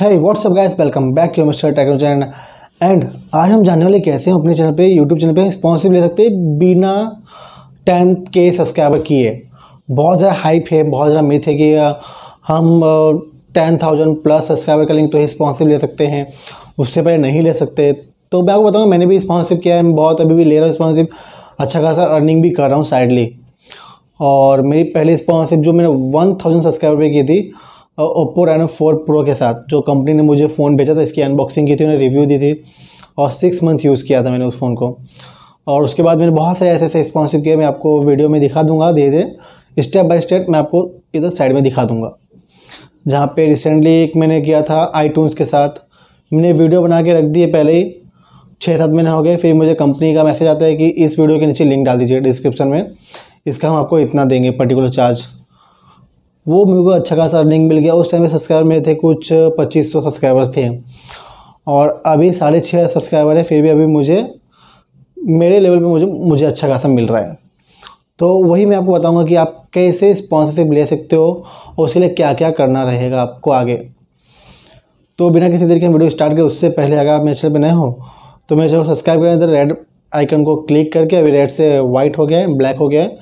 है what's up guys welcome back you mister techno channel and आज हम जानने वाले कैसे हम अपने चैनल पे यूट्यूब चैनल पे स्पॉन्सिप ले सकते हैं बिना टेंथ के सब्सक्राइबर किए बहुत ज़्यादा हाइप है बहुत ज़्यादा मिथ है कि हम टेन थाउजेंड प्लस सब्सक्राइबर कर लेंगे तो स्पॉन्सिप ले सकते हैं उससे पहले नहीं ले सकते तो मैं आपको बताऊँगा मैंने भी स्पॉन्सरशिप किया है बहुत अभी भी ले रहा हूँ स्पॉन्सिप अच्छा खासा अर्निंग भी कर रहा हूँ साइडली और मेरी पहली स्पॉन्सरशिप जो मैंने वन थाउजेंड सब्सक्राइबर पर की थी ओप्पो रेनो फोर प्रो के साथ जो कंपनी ने मुझे फ़ोन भेजा था इसकी अनबॉक्सिंग की थी उन्हें रिव्यू दी थी और सिक्स मंथ यूज़ किया था मैंने उस फ़ोन को और उसके बाद मैंने बहुत सारे ऐसे ऐसे स्पॉन्सर किए मैं आपको वीडियो में दिखा दूंगा धीरे धीरे स्टेप बाय स्टेप मैं आपको इधर साइड में दिखा दूंगा जहाँ पे रिसेंटली एक मैंने किया था आई के साथ मैंने वीडियो बना के रख दी है पहले ही छः सात महीने हो गए फिर मुझे कंपनी का मैसेज आता है कि इस वीडियो के नीचे लिंक डाल दीजिए डिस्क्रिप्शन में इसका हम आपको इतना देंगे पर्टिकुलर चार्ज वो मेरे को अच्छा खासा अर्निंग मिल गया उस टाइम में सब्सक्राइबर मेरे थे कुछ पच्चीस सौ सब्सक्राइबर्स थे और अभी साढ़े छः सब्सक्राइबर है फिर भी अभी मुझे मेरे लेवल पे मुझे मुझे अच्छा खासा मिल रहा है तो वही मैं आपको बताऊंगा कि आप कैसे स्पॉन्सरशिप ले सकते हो और उसके लिए क्या क्या करना रहेगा आपको आगे तो बिना किसी तरीके के वीडियो स्टार्ट करें उससे पहले अगर आप मेरे चैनल पर नए हो तो मेरे चैनल को सब्सक्राइब करें इधर रेड आइकन को क्लिक करके अभी रेड से वाइट हो गया ब्लैक हो गया है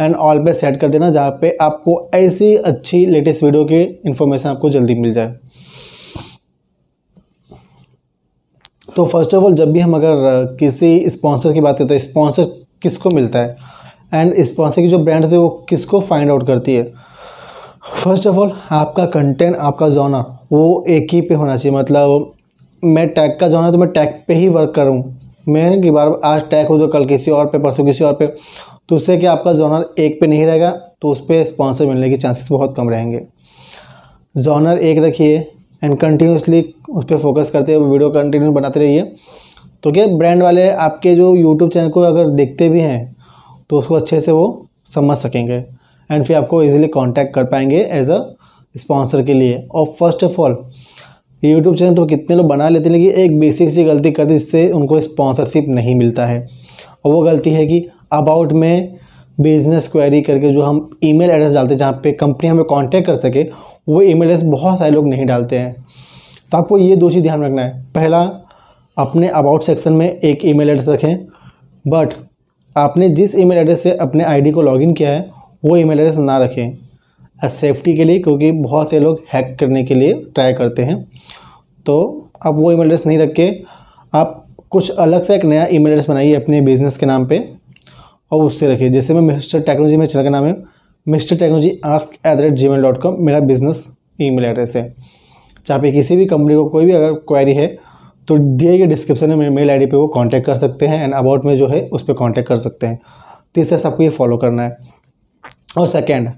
एंड ऑल पे सेट कर देना जहाँ पे आपको ऐसी अच्छी लेटेस्ट वीडियो की इन्फॉर्मेशन आपको जल्दी मिल जाए तो फर्स्ट ऑफ ऑल जब भी हम अगर किसी स्पॉन्सर की बात करते हैं तो स्पॉन्सर किसको मिलता है एंड स्पॉन्सर की जो ब्रांड होती है वो किसको फाइंड आउट करती है फर्स्ट ऑफ ऑल आपका कंटेंट आपका जोना वो एक ही पे होना चाहिए मतलब मैं टैग का जोना तो मैं टैग पे ही वर्क करूँ मैं कि बार आज टैग हो तो कल किसी और पे परसों किसी और पे तो उससे कि आपका जोनर एक पे नहीं रहेगा तो उस पर स्पॉन्सर मिलने के चांसेस बहुत कम रहेंगे जोनर एक रखिए एंड कंटिन्यूसली उस पर फोकस करते हुए वीडियो कंटिन्यू बनाते रहिए तो क्या ब्रांड वाले आपके जो यूट्यूब चैनल को अगर देखते भी हैं तो उसको अच्छे से वो समझ सकेंगे एंड फिर आपको इजीली कांटेक्ट कर पाएंगे एज अ स्पॉन्सर के लिए और first of all YouTube channel तो कितने लोग बना लेते हैं लेकिन एक बेसिक सी गलती कर दी जिससे उनको स्पॉन्सरशिप नहीं मिलता है और वो गलती है कि अबाउट में बिजनेस क्वेरी करके जो हम ईमेल एड्रेस डालते हैं जहाँ पे कंपनी हमें कांटेक्ट कर सके वो ईमेल एड्रेस बहुत सारे लोग नहीं डालते हैं तो आपको ये दो चीज़ ध्यान रखना है पहला अपने अबाउट सेक्शन में एक ईमेल एड्रेस रखें बट आपने जिस ईमेल एड्रेस से अपने आईडी को लॉगिन किया है वो ईमेल एड्रेस ना रखें सेफ्टी के लिए क्योंकि बहुत से लोग हैक करने के लिए ट्राई करते हैं तो आप वो ईमेल एड्रेस नहीं रख के आप कुछ अलग से एक नया ईमेल एड्रेस बनाइए अपने बिज़नेस के नाम पे और उससे रखिए जैसे मैं मिस्टर टेक्नोलॉजी में चला का नाम है mister technology ask at the rate G mail dot com मेरा बिजनेस ई मेल एड्रेस है जहाँ पे किसी भी कंपनी को कोई भी अगर क्वारी है तो दिए गए डिस्क्रिप्शन में मेरे मेल आई पे वो कांटेक्ट कर सकते हैं एंड अबाउट में जो है उस पर कॉन्टैक्ट कर सकते हैं तीसरा तो सबको ये फॉलो करना है और सेकेंड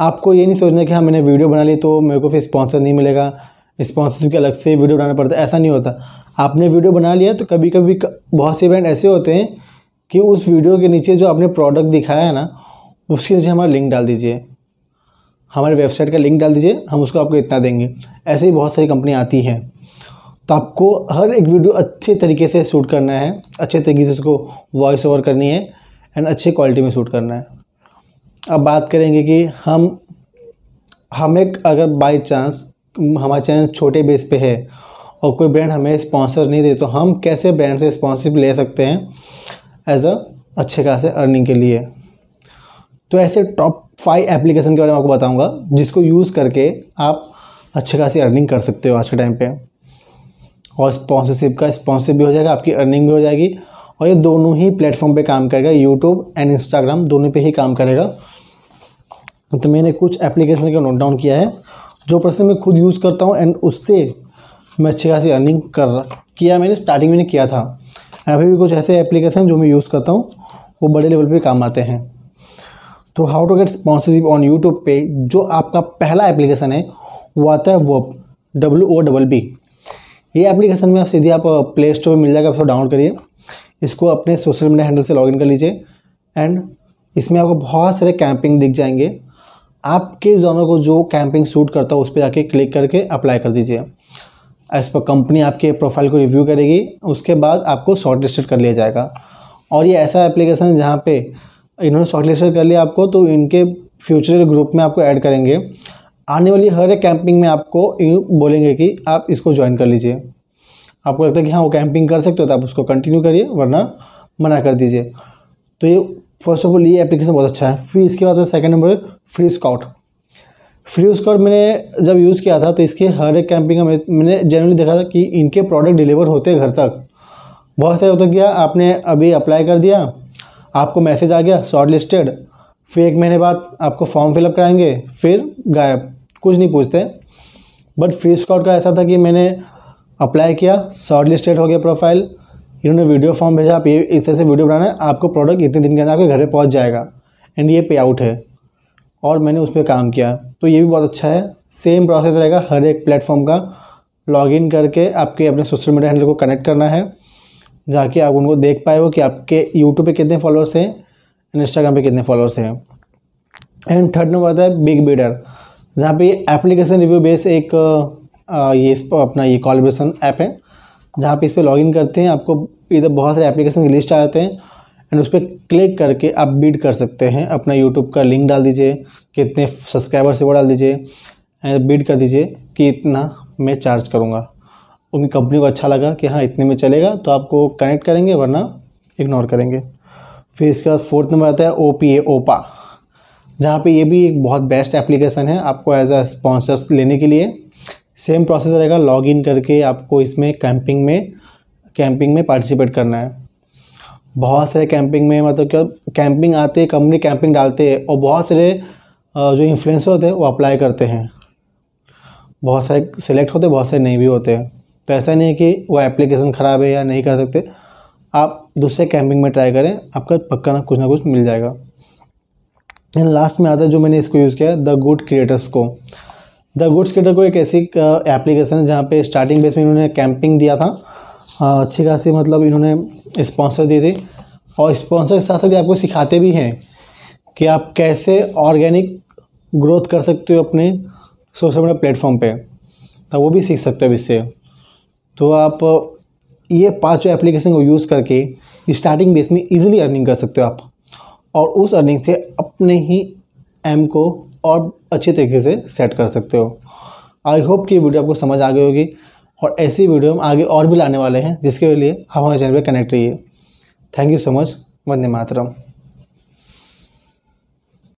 आपको ये नहीं सोचना कि हाँ मैंने वीडियो बना ली तो मेरे को फिर स्पॉन्सर नहीं मिलेगा स्पॉन्सर के अलग से वीडियो बनाना पड़ता है ऐसा नहीं होता आपने वीडियो बना लिया तो कभी कभी बहुत से इवेंट ऐसे होते हैं कि उस वीडियो के नीचे जो आपने प्रोडक्ट दिखाया है ना उसके नीचे हमारा लिंक डाल दीजिए हमारे वेबसाइट का लिंक डाल दीजिए हम उसको आपको इतना देंगे ऐसे ही बहुत सारी कंपनियाँ आती हैं तो आपको हर एक वीडियो अच्छे तरीके से शूट करना है अच्छे तरीके से उसको वॉइस ओवर करनी है एंड अच्छे क्वालिटी में शूट करना है अब बात करेंगे कि हम हम एक अगर बाई चांस हमारा चैनल छोटे बेस पे है और कोई ब्रांड हमें स्पॉन्सर नहीं दे तो हम कैसे ब्रांड से स्पॉन्सरशिप ले सकते हैं एज अ अच्छे खासे अर्निंग के लिए तो ऐसे टॉप फाइव एप्लीकेशन के बारे में आपको बताऊंगा जिसको यूज़ करके आप अच्छे खासी अर्निंग कर सकते हो आज के टाइम पे और स्पॉन्सरशिप का स्पॉन्सर भी हो जाएगा आपकी अर्निंग भी हो जाएगी और ये दोनों ही प्लेटफॉर्म पे काम करेगा यूट्यूब एंड इंस्टाग्राम दोनों पे ही काम करेगा तो मैंने कुछ एप्लीकेशन का नोट डाउन किया है जो पर्सन मैं खुद यूज़ करता हूँ एंड उससे मैं अच्छी खासी अर्निंग कर किया मैंने स्टार्टिंग में किया था अभी भी कुछ ऐसे एप्लीकेशन जो मैं यूज़ करता हूँ वो बड़े लेवल पे काम आते हैं तो how to get sponsorship on YouTube पे जो आपका पहला एप्लीकेशन है वो आता है वो डब्ल्यू ओ डबल बी ये एप्लीकेशन में आप सीधे आप प्ले uh, स्टोर में मिल जाएगा उसको डाउनलोड करिए इसको अपने सोशल मीडिया हैंडल से लॉगिन कर लीजिए एंड इसमें आपको बहुत सारे कैंपिंग दिख जाएंगे आपके जोनों को जो कैंपिंग सूट करता है उस पर जाके क्लिक करके अप्लाई कर दीजिए एज पर कंपनी आपके प्रोफाइल को रिव्यू करेगी उसके बाद आपको शॉर्ट लिस्टेड कर लिया जाएगा और ये ऐसा एप्लीकेशन है जहाँ पर इन्होंने शॉर्ट लिस्टेड कर लिया आपको तो इनके फ्यूचर ग्रुप में आपको ऐड करेंगे आने वाली हर एक कैंपिंग में आपको बोलेंगे कि आप इसको ज्वाइन कर लीजिए आपको लगता है कि हाँ वो कैंपिंग कर सकते हो तो आप उसको कंटिन्यू करिए वरना मना कर दीजिए तो ये फर्स्ट ऑफ ऑल ये एप्लीकेशन बहुत अच्छा है फिर इसके बाद second second number free scout free Scott मैंने जब यूज़ किया था तो इसके हर एक कैंपिंग में मैंने जनरली देखा था कि इनके प्रोडक्ट डिलीवर होते घर तक बहुत सारे होता गया आपने अभी अप्लाई कर दिया आपको मैसेज आ गया शॉर्ट लिस्टेड फिर एक महीने बाद आपको फॉर्म फिलअप कराएंगे फिर गायब कुछ नहीं पूछते बट फ्री स्कॉट का ऐसा था कि मैंने अप्लाई किया शॉर्ट लिस्टेड हो गया प्रोफाइल इन्होंने वीडियो फॉर्म भेजा आप ये इस तरह से वीडियो बनाना है आपको प्रोडक्ट इतने दिन के अंदर आपके घर पर पहुँच जाएगा एंड ये पे आउट है और मैंने उस पर काम किया तो ये भी बहुत अच्छा है सेम प्रोसेस रहेगा हर एक प्लेटफॉर्म का लॉगिन करके आपके अपने सोशल मीडिया हैंडल को कनेक्ट करना है जाके आप उनको देख पाए हो कि आपके यूट्यूब पे कितने फॉलोअर्स हैं इंस्टाग्राम पे कितने फॉलोअर्स हैं एंड थर्ड नंबर आता है बिग बीडर जहाँ पे एप्लीकेशन रिव्यू बेस एक आ, ये इस अपना ये कॉलेब्रेशन ऐप है जहाँ पे इस पर लॉगिन करते हैं आपको इधर बहुत सारे एप्लीकेशन की लिस्ट आ जाते हैं एंड उस पर क्लिक करके आप बीड कर सकते हैं अपना यूट्यूब का लिंक डाल दीजिए कितने सब्सक्राइबर से वो डाल दीजिए एंड बीड कर दीजिए कि इतना मैं चार्ज करूँगा उनकी कंपनी को अच्छा लगा कि हाँ इतने में चलेगा तो आपको कनेक्ट करेंगे वरना इग्नोर करेंगे फिर इसके बाद फोर्थ नंबर आता है ओ पी ए ओपा जहाँ पर ये भी एक बहुत बेस्ट एप्लीकेशन है आपको एज अ स्पॉन्सर्स लेने के लिए सेम प्रोसेस रहेगा लॉग इन करके आपको इसमें कैंपिंग में कैंपिंग में पार्टिसिपेट करना है बहुत सारे कैंपिंग में मतलब क्या कैंपिंग आते हैं कंपनी कैंपिंग डालते हैं और बहुत सारे जो इन्फ्लुएंसर होते हैं वो अप्लाई करते हैं बहुत सारे सेलेक्ट होते बहुत सारे नहीं भी होते हैं तो ऐसा नहीं है कि वो एप्लीकेशन ख़राब है या नहीं कर सकते आप दूसरे कैंपिंग में ट्राई करें आपका पक्का ना कुछ ना कुछ मिल जाएगा एंड लास्ट में आता है जो मैंने इसको यूज़ किया द गुड क्रिएटर्स को द गुड्स क्रिएटर को एक ऐसी एप्लीकेशन है जहाँ पे स्टार्टिंग बेस में इन्होंने कैंपिंग दिया था हाँ, अच्छी खासी मतलब इन्होंने स्पॉन्सर दिए थे और स्पॉन्सर के साथ साथ आपको सिखाते भी हैं कि आप कैसे ऑर्गेनिक ग्रोथ कर सकते हो अपने सोशल मीडिया प्लेटफॉर्म पे तो वो भी सीख सकते हो इससे तो आप ये पांचों एप्लीकेशन को यूज़ करके स्टार्टिंग बेस में इजीली अर्निंग कर सकते हो आप और उस अर्निंग से अपने ही एम को और अच्छे तरीके से सेट कर सकते हो आई होप कि वीडियो आपको समझ आ गई होगी और ऐसी वीडियो हम आगे और भी लाने वाले हैं जिसके लिए आप हमारे चैनल पर कनेक्ट रहिए थैंक यू सो मच वंदे मातरम